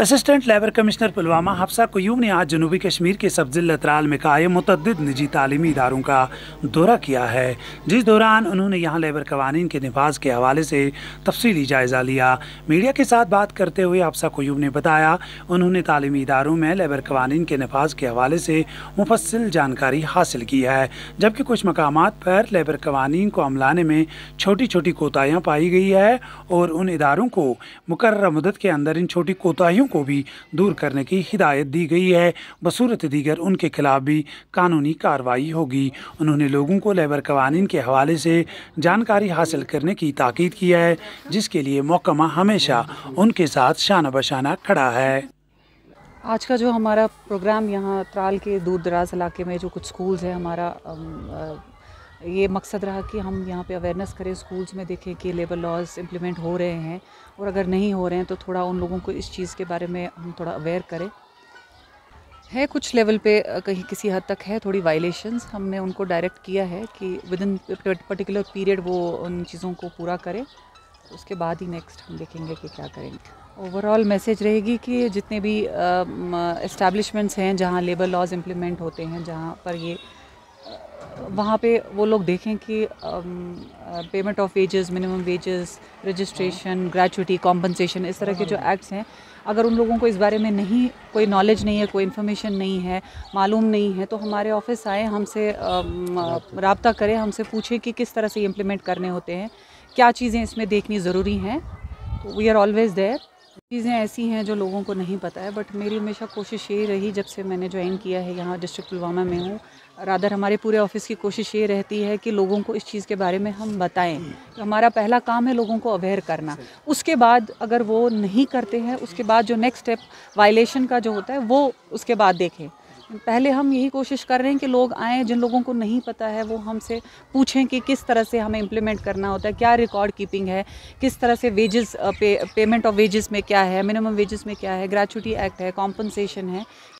assistant labour commissioner Pulwama Hafsa Qayoom ने आज जनूबी कश्मीर के सब जिला में कायम मतद निजी तालीमी इदारों का दौरा किया है जिस दौरान उन्होंने यहाँ लेबर कवानीन के नफाज के हवाले से तफसली जायज़ा लिया मीडिया के साथ बात करते हुए हफ्सा कयूम ने बताया उन्होंने तालीमी इदारों में लेबर कवानीन के नफाज के हवाले से मुफसल जानकारी हासिल की है जबकि कुछ मकाम पर लेबर कवानीन को अमलाने में छोटी छोटी कोताहियाँ पाई गई है और उन इदारों को मुकर मदद के अंदर इन छोटी कोताही गतिविधियों को भी दूर करने की हिदायत दी गई है बसूरत दीगर उनके खिलाफ भी कानूनी कार्रवाई होगी उन्होंने लोगों को लेबर कवानी के हवाले से जानकारी हासिल करने की ताकीद की है जिसके लिए महकमा हमेशा उनके साथ शाना बशाना खड़ा है आज का जो हमारा प्रोग्राम यहाँ त्राल के दूर दराज इलाके में जो कुछ स्कूल्स हैं हमारा ये मकसद रहा कि हम यहाँ पे अवेयरनेस करें स्कूल्स में देखें कि लेबर लॉज इम्प्लीमेंट हो रहे हैं और अगर नहीं हो रहे हैं तो थोड़ा उन लोगों को इस चीज़ के बारे में हम थोड़ा अवेयर करें है कुछ लेवल पे कहीं किसी हद तक है थोड़ी वायलेशंस हमने उनको डायरेक्ट किया है कि विद इन पर्टिकुलर पीरियड वो उन चीज़ों को पूरा करें तो उसके बाद ही नेक्स्ट हम देखेंगे कि क्या करेंगे ओवरऑल मैसेज रहेगी कि जितने भी इस्टेब्लिशमेंट्स हैं जहाँ लेबर लॉज इम्प्लीमेंट होते हैं जहाँ पर ये वहाँ पे वो लोग देखें कि payment of wages minimum wages registration gratuity compensation इस तरह के जो एक्ट्स हैं अगर उन लोगों को इस बारे में नहीं कोई नॉलेज नहीं है कोई इन्फॉर्मेशन नहीं है मालूम नहीं है तो हमारे ऑफिस आए हमसे रबता करें हमसे पूछें कि किस तरह से इम्प्लीमेंट करने होते हैं क्या चीज़ें इसमें देखनी ज़रूरी हैं तो वी आर ऑलवेज़ देयर चीज़ें ऐसी हैं जो लोगों को नहीं पता है बट मेरी हमेशा कोशिश यही रही जब से मैंने ज्वाइन किया है यहाँ डिस्ट्रिक्ट पुलवामा में हूँ रादर हमारे पूरे ऑफिस की कोशिश ये रहती है कि लोगों को इस चीज़ के बारे में हम बताएं तो हमारा पहला काम है लोगों को अवेयर करना उसके बाद अगर वो नहीं करते हैं उसके बाद जो नेक्स्ट स्टेप वायलेशन का जो होता है वो उसके बाद देखें पहले हम यही कोशिश कर रहे हैं कि लोग आएँ जिन लोगों को नहीं पता है वो हमसे पूछें कि किस तरह से हमें इम्प्लीमेंट करना होता है क्या रिकॉर्ड कीपिंग है किस तरह से वेजेस पे, पेमेंट ऑफ वेजेस में क्या है मिनिमम वेजेस में क्या है ग्रेचुटी एक्ट है कॉम्पनसेशन है